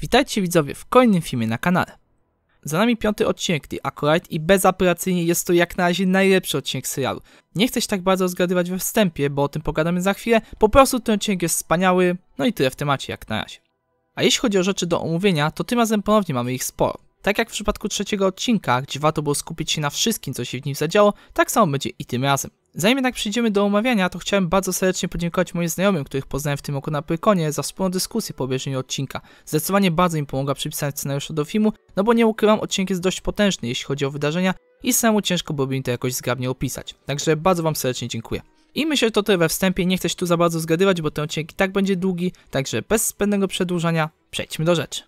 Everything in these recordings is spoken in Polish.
Witajcie widzowie w kolejnym filmie na kanale. Za nami piąty odcinek The Acolyte i bezapelacyjnie jest to jak na razie najlepszy odcinek serialu. Nie chcę się tak bardzo zgadywać we wstępie, bo o tym pogadamy za chwilę, po prostu ten odcinek jest wspaniały, no i tyle w temacie jak na razie. A jeśli chodzi o rzeczy do omówienia, to tym razem ponownie mamy ich sporo. Tak jak w przypadku trzeciego odcinka, gdzie warto było skupić się na wszystkim, co się w nim zadziało, tak samo będzie i tym razem. Zanim jednak przejdziemy do omawiania, to chciałem bardzo serdecznie podziękować moim znajomym, których poznałem w tym oku na Pyrkonie, za wspólną dyskusję po obejrzeniu odcinka. Zdecydowanie bardzo im pomogła przypisać scenariusza do filmu, no bo nie ukrywam, odcinek jest dość potężny, jeśli chodzi o wydarzenia i samemu ciężko byłoby mi to jakoś zgrabnie opisać. Także bardzo wam serdecznie dziękuję. I myślę, że to tyle we wstępie, nie chcę się tu za bardzo zgadywać, bo ten odcinek i tak będzie długi, także bez zbędnego przedłużania przejdźmy do rzeczy.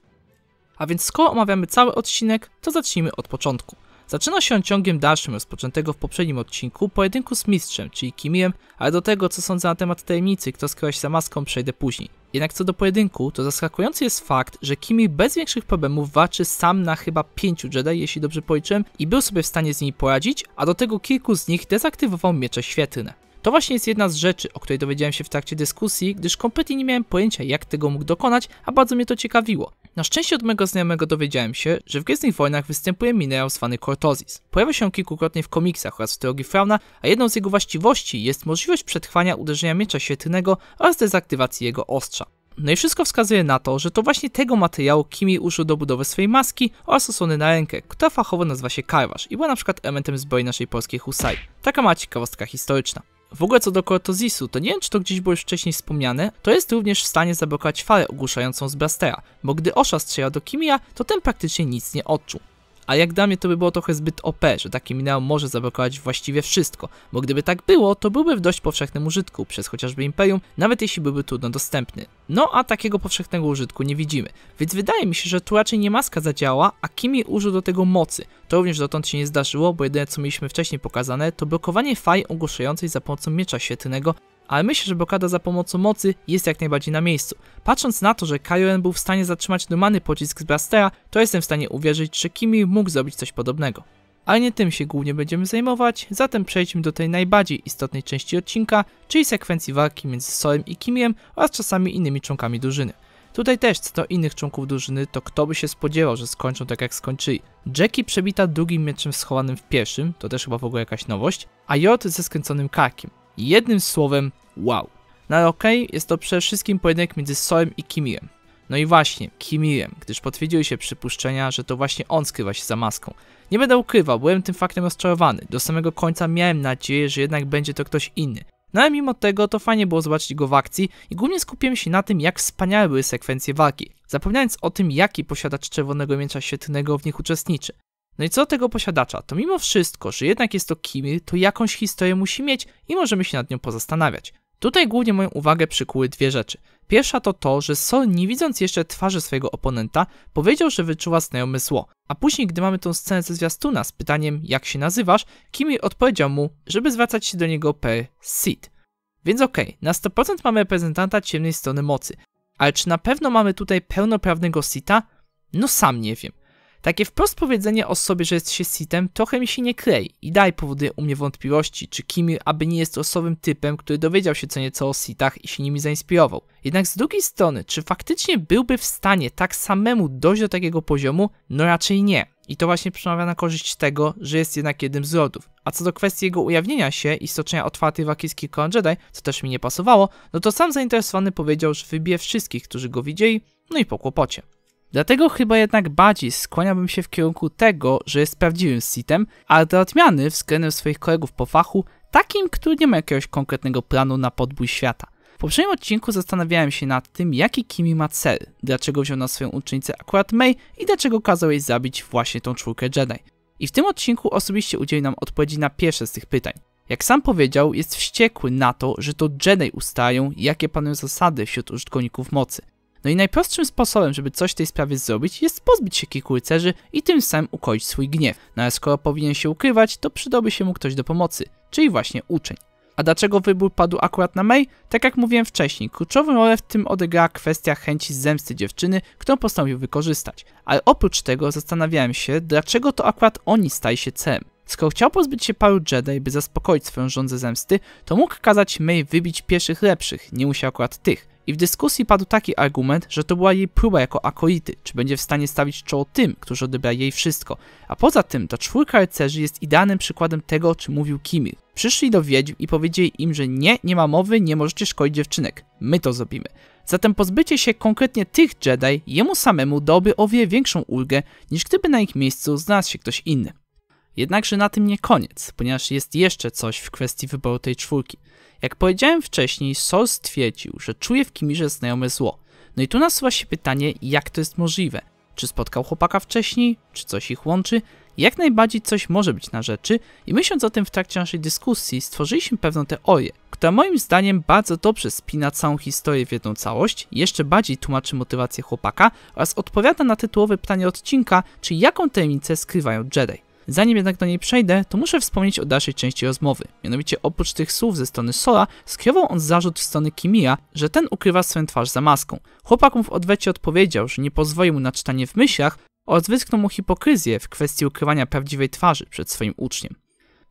A więc skoro omawiamy cały odcinek, to zacznijmy od początku. Zaczyna się on ciągiem dalszym rozpoczętego w poprzednim odcinku pojedynku z mistrzem, czyli Kimiem, ale do tego co sądzę na temat tajemnicy, kto skrywa się za maską przejdę później. Jednak co do pojedynku, to zaskakujący jest fakt, że Kimi bez większych problemów walczy sam na chyba pięciu Jedi, jeśli dobrze policzyłem, i był sobie w stanie z nimi poradzić, a do tego kilku z nich dezaktywował miecze świetlne. To właśnie jest jedna z rzeczy, o której dowiedziałem się w trakcie dyskusji, gdyż kompletnie nie miałem pojęcia jak tego mógł dokonać, a bardzo mnie to ciekawiło. Na szczęście od mego znajomego dowiedziałem się, że w Gwiezdnych Wojnach występuje minerał zwany kortozis. Pojawia się kilkukrotnie w komiksach oraz w teologii Frauna, a jedną z jego właściwości jest możliwość przetrwania uderzenia miecza świetlnego oraz dezaktywacji jego ostrza. No i wszystko wskazuje na to, że to właśnie tego materiału Kimi użył do budowy swojej maski oraz osłony na rękę, która fachowo nazywa się karwasz i była na przykład elementem zbroi naszej polskiej husaj. Taka ma ciekawostka historyczna. W ogóle co do Kortozisu, to nie wiem czy to gdzieś było już wcześniej wspomniane, to jest również w stanie zablokować falę ogłuszającą z Blastera, bo gdy osza strzela do Kimia, to ten praktycznie nic nie odczuł. A jak dla mnie to by było trochę zbyt OP, że taki minerał może zablokować właściwie wszystko, bo gdyby tak było, to byłby w dość powszechnym użytku przez chociażby Imperium, nawet jeśli byłby trudno dostępny. No a takiego powszechnego użytku nie widzimy, więc wydaje mi się, że tu raczej nie maska zadziała, a Kimi użył do tego mocy. To również dotąd się nie zdarzyło, bo jedyne co mieliśmy wcześniej pokazane to blokowanie faj ogłuszającej za pomocą miecza świetlnego, ale myślę, że blokada za pomocą mocy jest jak najbardziej na miejscu. Patrząc na to, że Kaioren był w stanie zatrzymać dumany pocisk z Blastera, to jestem w stanie uwierzyć, że Kimi mógł zrobić coś podobnego. Ale nie tym się głównie będziemy zajmować, zatem przejdźmy do tej najbardziej istotnej części odcinka, czyli sekwencji walki między Sorem i Kimiem oraz czasami innymi członkami drużyny. Tutaj też co do innych członków drużyny, to kto by się spodziewał, że skończą tak jak skończyli. Jackie przebita drugim mieczem schowanym w pierwszym, to też chyba w ogóle jakaś nowość, a Jot ze skręconym karkiem. Jednym słowem, wow. No ale okej, okay, jest to przede wszystkim pojedynek między Soem i Kimiem. No i właśnie, Kimiem, gdyż potwierdziły się przypuszczenia, że to właśnie on skrywa się za maską. Nie będę ukrywał, byłem tym faktem rozczarowany. Do samego końca miałem nadzieję, że jednak będzie to ktoś inny. No ale mimo tego to fajnie było zobaczyć go w akcji i głównie skupiłem się na tym, jak wspaniałe były sekwencje walki, zapominając o tym, jaki posiadacz czerwonego miecza świetlnego w nich uczestniczy. No i co do tego posiadacza? To mimo wszystko, że jednak jest to Kimi, to jakąś historię musi mieć i możemy się nad nią pozastanawiać. Tutaj głównie moją uwagę przykuły dwie rzeczy. Pierwsza to to, że Sol, nie widząc jeszcze twarzy swojego oponenta, powiedział, że wyczuła znajome zło. A później, gdy mamy tą scenę ze zwiastuna z pytaniem, jak się nazywasz, Kimi odpowiedział mu, żeby zwracać się do niego per Sid. Więc okej, okay, na 100% mamy reprezentanta ciemnej strony mocy. Ale czy na pewno mamy tutaj pełnoprawnego Sita? No sam nie wiem. Takie wprost powiedzenie o sobie, że jest się sitem, trochę mi się nie klei i daj powody u mnie wątpliwości, czy Kimir aby nie jest osobnym typem, który dowiedział się co nieco o sitach i się nimi zainspirował. Jednak z drugiej strony, czy faktycznie byłby w stanie tak samemu dojść do takiego poziomu? No raczej nie. I to właśnie przemawia na korzyść tego, że jest jednak jednym z rodów. A co do kwestii jego ujawnienia się i stoczenia otwartej walki z Jedi, co też mi nie pasowało, no to sam zainteresowany powiedział, że wybije wszystkich, którzy go widzieli, no i po kłopocie. Dlatego chyba jednak bardziej skłaniałbym się w kierunku tego, że jest prawdziwym sitem, a do odmiany względem swoich kolegów po fachu takim, który nie ma jakiegoś konkretnego planu na podbój świata. W poprzednim odcinku zastanawiałem się nad tym, jaki Kimi ma cel, dlaczego wziął na swoją uczennicę akurat Mei i dlaczego kazał jej zabić właśnie tą czwórkę Jedi. I w tym odcinku osobiście udzieli nam odpowiedzi na pierwsze z tych pytań. Jak sam powiedział, jest wściekły na to, że to Jedi ustają, jakie panują zasady wśród użytkowników mocy. No i najprostszym sposobem, żeby coś w tej sprawie zrobić, jest pozbyć się kilku rycerzy i tym samym ukoić swój gniew. No ale skoro powinien się ukrywać, to przydoby się mu ktoś do pomocy, czyli właśnie uczeń. A dlaczego wybór padł akurat na May? Tak jak mówiłem wcześniej, kluczową rolę w tym odegrała kwestia chęci zemsty dziewczyny, którą postanowił wykorzystać. Ale oprócz tego zastanawiałem się, dlaczego to akurat oni stali się celem. Skoro chciał pozbyć się paru Jedi, by zaspokoić swoją żądzę zemsty, to mógł kazać May wybić pierwszych lepszych, nie musiał akurat tych. I w dyskusji padł taki argument, że to była jej próba jako akolity, czy będzie w stanie stawić czoło tym, którzy odebrają jej wszystko. A poza tym ta czwórka rycerzy jest idealnym przykładem tego, o czym mówił Kimi. Przyszli do Wiedźm i powiedzieli im, że nie, nie ma mowy, nie możecie szkolić dziewczynek. My to zrobimy. Zatem pozbycie się konkretnie tych Jedi jemu samemu dałoby o wiele większą ulgę, niż gdyby na ich miejscu znalazł się ktoś inny. Jednakże na tym nie koniec, ponieważ jest jeszcze coś w kwestii wyboru tej czwórki. Jak powiedziałem wcześniej, Sol stwierdził, że czuje w Kimirze znajome zło. No i tu nasuwa się pytanie, jak to jest możliwe. Czy spotkał chłopaka wcześniej? Czy coś ich łączy? Jak najbardziej coś może być na rzeczy i myśląc o tym w trakcie naszej dyskusji stworzyliśmy pewną teorię, która moim zdaniem bardzo dobrze spina całą historię w jedną całość, jeszcze bardziej tłumaczy motywację chłopaka oraz odpowiada na tytułowe pytanie odcinka, czy jaką tajemnicę skrywają Jedi. Zanim jednak do niej przejdę, to muszę wspomnieć o dalszej części rozmowy. Mianowicie oprócz tych słów ze strony Sola, skierował on zarzut w stronę Kimia, że ten ukrywa swoją twarz za maską. Chłopak mu w odwecie odpowiedział, że nie pozwoli mu na czytanie w myślach oraz wysknął mu hipokryzję w kwestii ukrywania prawdziwej twarzy przed swoim uczniem.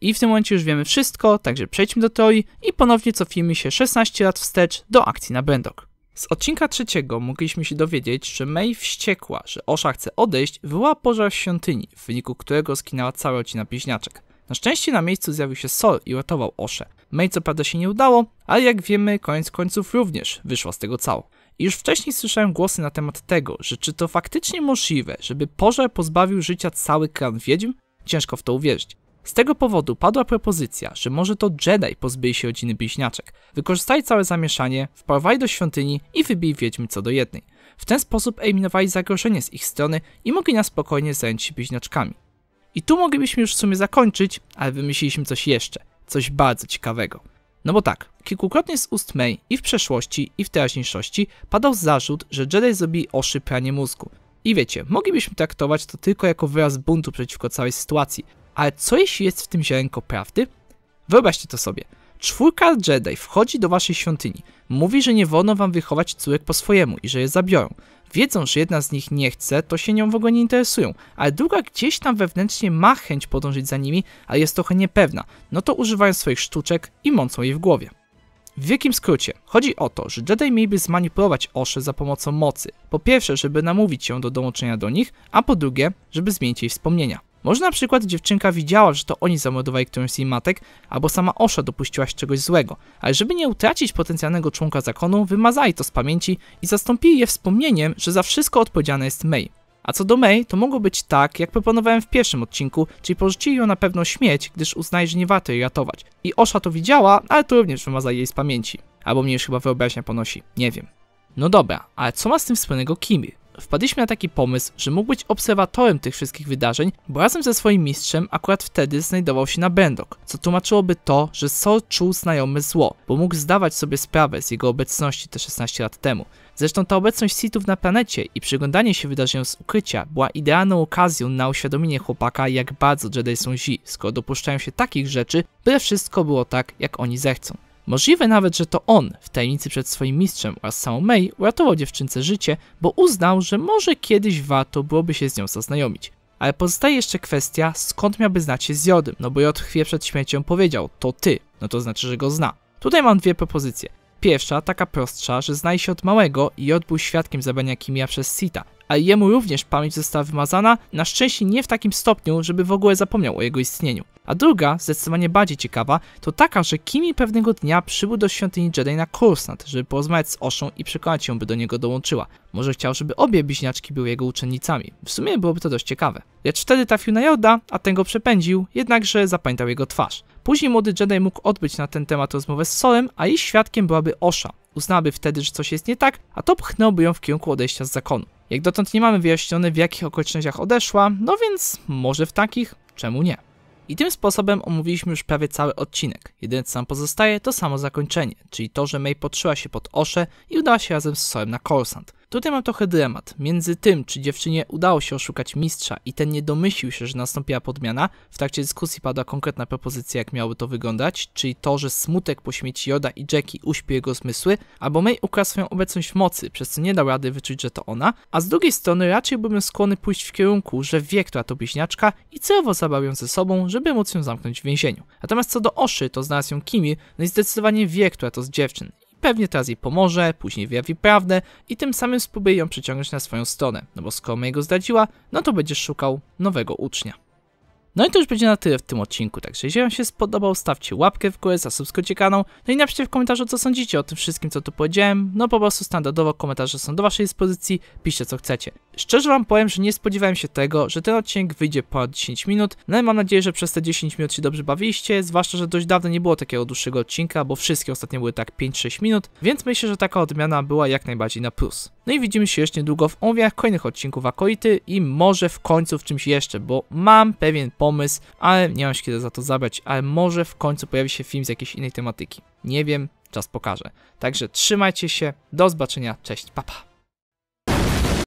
I w tym momencie już wiemy wszystko, także przejdźmy do teorii i ponownie cofnijmy się 16 lat wstecz do akcji na Bendok. Z odcinka trzeciego mogliśmy się dowiedzieć, że May wściekła, że Osha chce odejść, wywołała pożar w świątyni, w wyniku którego zginęła cała rodzina bliźniaczek. Na szczęście na miejscu zjawił się Sol i ratował Oszę. May co prawda się nie udało, ale jak wiemy koniec końców również wyszła z tego cało. I już wcześniej słyszałem głosy na temat tego, że czy to faktycznie możliwe, żeby pożar pozbawił życia cały klan wiedźm? Ciężko w to uwierzyć. Z tego powodu padła propozycja, że może to Jedi pozbyli się rodziny bliźniaczek, wykorzystali całe zamieszanie, wparowali do świątyni i wybili wiedźmy co do jednej. W ten sposób eliminowali zagrożenie z ich strony i mogli na spokojnie zająć się bliźniaczkami. I tu moglibyśmy już w sumie zakończyć, ale wymyśliliśmy coś jeszcze, coś bardzo ciekawego. No bo tak, kilkukrotnie z ust May i w przeszłości i w teraźniejszości padał zarzut, że Jedi zrobili oszy pranie mózgu. I wiecie, moglibyśmy traktować to tylko jako wyraz buntu przeciwko całej sytuacji, ale co jeśli jest w tym ziarenko prawdy? Wyobraźcie to sobie. Czwórka Jedi wchodzi do waszej świątyni. Mówi, że nie wolno wam wychować córek po swojemu i że je zabiorą. Wiedzą, że jedna z nich nie chce, to się nią w ogóle nie interesują, ale druga gdzieś tam wewnętrznie ma chęć podążyć za nimi, a jest trochę niepewna, no to używają swoich sztuczek i mącą jej w głowie. W wielkim skrócie, chodzi o to, że Jedi mieliby zmanipulować Osze za pomocą mocy. Po pierwsze, żeby namówić ją do dołączenia do nich, a po drugie, żeby zmienić jej wspomnienia. Może na przykład dziewczynka widziała, że to oni zamordowali którąś z jej matek, albo sama Osza dopuściła się czegoś złego, ale żeby nie utracić potencjalnego członka zakonu, wymazali to z pamięci i zastąpili je wspomnieniem, że za wszystko odpowiedzialna jest May. A co do May, to mogło być tak, jak proponowałem w pierwszym odcinku, czyli porzucili ją na pewno śmieć, gdyż uznaje, że nie warto jej ratować. I Osza to widziała, ale to również wymazali jej z pamięci. Albo mnie już chyba wyobraźnia ponosi, nie wiem. No dobra, ale co ma z tym wspólnego Kimi? wpadliśmy na taki pomysł, że mógł być obserwatorem tych wszystkich wydarzeń, bo razem ze swoim mistrzem akurat wtedy znajdował się na Bendok, co tłumaczyłoby to, że Sol czuł znajome zło, bo mógł zdawać sobie sprawę z jego obecności te 16 lat temu. Zresztą ta obecność Sithów na planecie i przyglądanie się wydarzeniom z ukrycia była idealną okazją na uświadomienie chłopaka, jak bardzo Jedi są zi, skoro dopuszczają się takich rzeczy, by wszystko było tak, jak oni zechcą. Możliwe nawet, że to on w tajemnicy przed swoim mistrzem oraz samą May uratował dziewczynce życie, bo uznał, że może kiedyś warto byłoby się z nią zaznajomić. Ale pozostaje jeszcze kwestia, skąd miałby znać się z Jodym, no bo Jod chwilę przed śmiercią powiedział, to ty, no to znaczy, że go zna. Tutaj mam dwie propozycje. Pierwsza, taka prostsza, że znajdzie się od małego i odbył świadkiem zabrania Kimia przez Sita, a jemu również pamięć została wymazana, na szczęście nie w takim stopniu, żeby w ogóle zapomniał o jego istnieniu. A druga, zdecydowanie bardziej ciekawa, to taka, że Kimi pewnego dnia przybył do świątyni Jedi na Kursnat, żeby porozmawiać z Oszą i przekonać ją, by do niego dołączyła. Może chciał, żeby obie bliźniaczki były jego uczennicami. W sumie byłoby to dość ciekawe. Lecz wtedy trafił na Joda, a ten go przepędził, jednakże zapamiętał jego twarz. Później młody Jedi mógł odbyć na ten temat rozmowę z Solem, a jej świadkiem byłaby Osha. Uznałaby wtedy, że coś jest nie tak, a to pchnąłby ją w kierunku odejścia z zakonu. Jak dotąd nie mamy wyjaśnione w jakich okolicznościach odeszła, no więc może w takich, czemu nie. I tym sposobem omówiliśmy już prawie cały odcinek. Jedyne co nam pozostaje to samo zakończenie, czyli to, że May podszyła się pod Osze i udała się razem z Solem na Coruscant. Tutaj mam trochę dylemat między tym, czy dziewczynie udało się oszukać mistrza i ten nie domyślił się, że nastąpiła podmiana. W trakcie dyskusji padła konkretna propozycja, jak miałoby to wyglądać, czyli to, że smutek po śmierci Joda i Jackie uśpił jego zmysły, albo May ukradł swoją obecność w mocy, przez co nie dał rady wyczuć, że to ona, a z drugiej strony raczej byłbym skłonny pójść w kierunku, że wie, która to bliźniaczka i celowo zabrał ją ze sobą, żeby móc ją zamknąć w więzieniu. Natomiast co do Oszy, to znalazł ją Kimi, no i zdecydowanie wie, która to z dziewczyn Pewnie teraz jej pomoże, później wyjawi prawdę i tym samym spróbuje ją przyciągnąć na swoją stronę, no bo skoro jego zdradziła, no to będziesz szukał nowego ucznia. No i to już będzie na tyle w tym odcinku, także jeżeli Wam się spodobał, stawcie łapkę w górę, zasubskrybujcie kanał, no i napiszcie w komentarzu co sądzicie o tym wszystkim, co tu powiedziałem, no po prostu standardowo komentarze są do Waszej dyspozycji, piszcie co chcecie. Szczerze Wam powiem, że nie spodziewałem się tego, że ten odcinek wyjdzie ponad 10 minut, no i mam nadzieję, że przez te 10 minut się dobrze bawiliście, zwłaszcza, że dość dawno nie było takiego dłuższego odcinka, bo wszystkie ostatnie były tak 5-6 minut, więc myślę, że taka odmiana była jak najbardziej na plus. No i widzimy się jeszcze niedługo w omówieniach kolejnych odcinków Akoity i może w końcu w czymś jeszcze, bo mam pewien pomysł, ale nie mam się kiedy za to zabrać, ale może w końcu pojawi się film z jakiejś innej tematyki. Nie wiem, czas pokaże. Także trzymajcie się, do zobaczenia, cześć, papa. Pa.